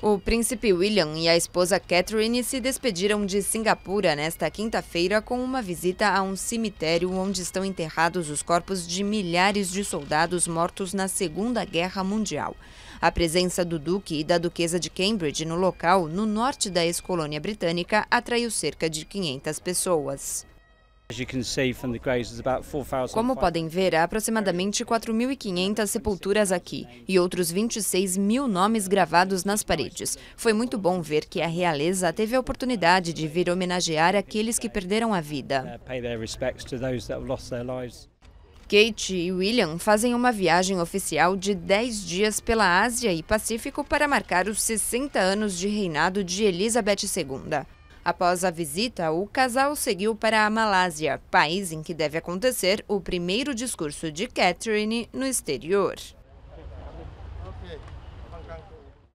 O príncipe William e a esposa Catherine se despediram de Singapura nesta quinta-feira com uma visita a um cemitério onde estão enterrados os corpos de milhares de soldados mortos na Segunda Guerra Mundial. A presença do Duque e da Duquesa de Cambridge no local, no norte da ex-colônia britânica, atraiu cerca de 500 pessoas. Como podem ver, há aproximadamente 4.500 sepulturas aqui e outros 26 mil nomes gravados nas paredes. Foi muito bom ver que a realeza teve a oportunidade de vir homenagear aqueles que perderam a vida. Uh, Kate e William fazem uma viagem oficial de 10 dias pela Ásia e Pacífico para marcar os 60 anos de reinado de Elizabeth II. Após a visita, o casal seguiu para a Malásia, país em que deve acontecer o primeiro discurso de Catherine no exterior.